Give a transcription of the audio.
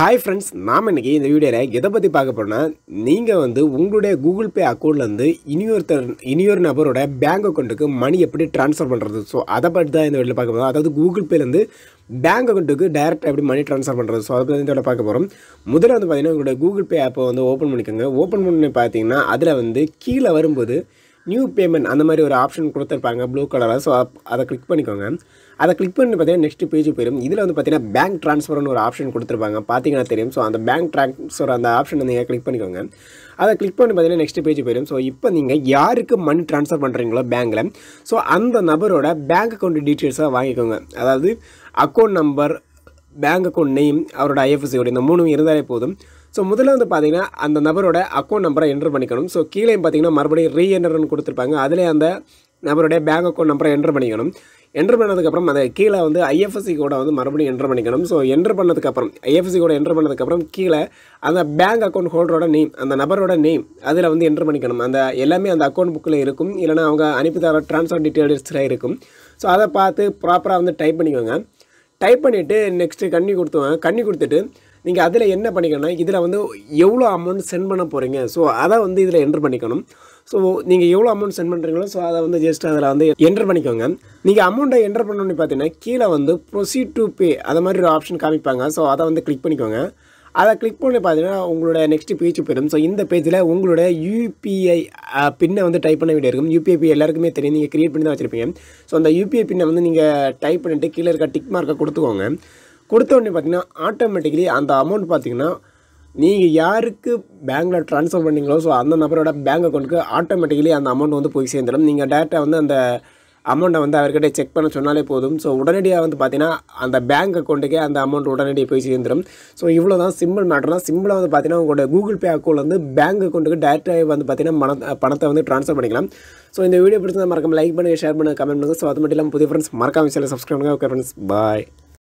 hi friends நாம் இன்றைக்கி இந்த வீடியோவில் எதை பற்றி பார்க்க போகிறோன்னா நீங்கள் வந்து உங்களுடைய கூகுள் பே அக்கௌண்ட்லேருந்து இனியொருத்தர் இனியொரு நபரோட பேங்க் அக்கௌண்ட்டுக்கு மணி எப்படி ட்ரான்ஸ்ஃபர் பண்ணுறது ஸோ அதை பற்றி தான் இந்த வீட்டில் பார்க்க போகிறோம் அதாவது கூகுள் பேலேருந்து பேங்க் அக்கௌண்ட்டுக்கு டேரெக்டாக எப்படி மணி ட்ரான்ஸ்ஃபர் பண்ணுறது ஸோ அதை பற்றி இதோட பார்க்க போகிறோம் முதல்ல வந்து பார்த்திங்கன்னா உங்களுடைய கூகுள் பே ஆப்பை வந்து ஓப்பன் பண்ணிக்கோங்க ஓப்பன் பண்ணி பார்த்தீங்கன்னா அதில் வந்து கீழே வரும்போது நியூ பேமெண்ட் அந்த மாதிரி ஒரு ஆப்ஷன் கொடுத்துருப்பாங்க ப்ளூ கலராக ஸோ அதை கிளிக் பண்ணிக்கோங்க அதை கிளிக் பண்ணி பார்த்தீங்கன்னா நெக்ஸ்ட் பேஜ் போயிடும் இதில் வந்து பார்த்தீங்கன்னா பேங்க் ட்ரான்ஸ்ஃபர்னு ஒரு ஆப்ஷன் கொடுத்துருப்பாங்க பார்த்தீங்கன்னா தெரியும் ஸோ அந்த பேங்க் ட்ரான்ஸ்ஃபர் அந்த ஆப்ஷன் நீங்கள் கிளிக் பண்ணிக்கோங்க அதை கிளிக் பண்ணி பார்த்தீங்கன்னா நெக்ஸ்ட் பேஜ் போயிடும் ஸோ இப்போ நீங்கள் யாருக்கு மணி ட்ரான்ஸ்ஃபர் பண்ணுறீங்களோ பேங்கில் ஸோ அந்த நபரோட பேங்க் அக்கௌண்ட் டீட்டெயில்ஸாக வாங்கிக்கோங்க அதாவது account number bank account name அவரோட கோடு இந்த மூணும் இருந்தாலே போதும் ஸோ முதல்ல வந்து பார்த்தீங்கன்னா அந்த நபரோட அக்கௌண்ட் நம்பரை என்ட்ரு பண்ணிக்கணும் ஸோ கீழே பார்த்தீங்கன்னா மறுபடியும் ரீ என்டர்னு கொடுத்துருப்பாங்க அதிலே அந்த நபருடைய பேங்க் அக்கௌண்ட் நம்பரை என்ட்ரு பண்ணிக்கணும் என்ட்ரு பண்ணதுக்கப்புறம் அந்த கீழே வந்து ஐஎஃப்எஸ்சி கூட வந்து மறுபடியும் என்ட்ரு பண்ணிக்கணும் ஸோ என்ட்ரு பண்ணதுக்கப்புறம் ஐஎஃப்எஸ்சி கூட என்ட்ரு பண்ணதுக்கப்புறம் கீழே அந்த பேங்க் அக்கௌண்ட் ஹோல்டரோட நேம் அந்த நபரோட நேம் அதில் வந்து என்ட்ரு பண்ணிக்கணும் அந்த எல்லாமே அந்த அக்கௌண்ட் புக்கில் இருக்கும் இல்லைனா அவங்க அனுப்பி தர ட்ரான்ஸ்ஃபர் டீட்டெயில்ஸில் இருக்கும் ஸோ அதை பார்த்து ப்ராப்பராக வந்து டைப் பண்ணிக்கோங்க டைப் பண்ணிவிட்டு நெக்ஸ்ட்டு கண்ணி கொடுத்துவேன் கண்ணி கொடுத்துட்டு நீங்கள் அதில் என்ன பண்ணிக்கணும்னா இதில் வந்து எவ்வளோ அமௌண்ட் சென்ட் பண்ண போகிறீங்க ஸோ அதை வந்து இதில் என்ட்ரு பண்ணிக்கணும் ஸோ நீங்கள் எவ்வளோ அமௌண்ட் சென்ட் பண்ணுறீங்களோ ஸோ அதை வந்து ஜஸ்ட் அதில் வந்து என்டர் பண்ணிக்கோங்க நீங்கள் அமௌண்ட்டை என்டர் பண்ணோன்னு பார்த்தீங்கன்னா கீழே வந்து ப்ரொசீட் டு பே அதை மாதிரி ஒரு ஆப்ஷன் காமிப்பாங்க ஸோ அதை வந்து கிளிக் பண்ணிக்கோங்க அதை கிளிக் பண்ணி பார்த்தீங்கன்னா உங்களோட நெக்ஸ்ட் பேஜ் போயிடும் ஸோ இந்த பேஜில் உங்களோட யூபிஐ பின்னை வந்து டைப் பண்ண வேண்டிய இருக்கும் யூபிஐ பின் எல்லாருக்குமே தெரியும் நீங்கள் க்ரியேட் பண்ணி தான் வச்சுருப்பீங்க ஸோ அந்த யூபிஐ பின்னை வந்து நீங்கள் டைப் பண்ணிட்டு கீழே இருக்க டிக் மார்க்கை கொடுத்துக்கோங்க கொடுத்த உடனே பார்த்தீங்கன்னா ஆட்டோமேட்டிக்கலி அந்த அமௌண்ட் பார்த்தீங்கன்னா நீங்கள் யாருக்கு பேங்க்கில் ட்ரான்ஸ்ஃபர் பண்ணிங்களோ ஸோ அந்த நபரோட பேங்க் அக்கௌண்ட்டுக்கு ஆட்டோமேட்டிக்கலி அந்த அமௌண்ட் வந்து போய் சேர்ந்துடும் நீங்கள் டேரெக்டாக வந்து அந்த அமௌண்ட்டை வந்து அவர்கிட்ட செக் பண்ண சொன்னாலே போதும் ஸோ உடனடியாக வந்து பார்த்தீங்கன்னா அந்த பேங்க் அக்கௌண்ட்டுக்கே அந்த அமௌண்ட் உடனடியாக போய் சேர்ந்துடும் ஸோ இவ்வளோ தான் சிம்பிள் மேட்டர் தான் சிம்பிளாக வந்து பார்த்தீங்கன்னா உங்களோட கூகுள் பே அக்கௌண்ட் வந்து பேங்க் அக்கௌண்ட்டுக்கு டேரெக்டாக வந்து பார்த்தீங்கன்னா மன பணத்தை வந்து ட்ரான்ஸ்ஃபர் பண்ணிக்கலாம் ஸோ இந்த வீடியோ பிடிச்சதை மறக்காமல் லைக் பண்ணுங்கள் ஷேர் பண்ணுங்கள் கமெண்ட் பண்ணுங்கள் ஸோ அது மட்டும் இல்லாமல் புதிய ஃப்ரெண்ட்ஸ் மறக்காமல் சப்ஸ்கிரைப் பண்ணுங்கள் ஓகே ஃப்ரெண்ட்ஸ் பாய்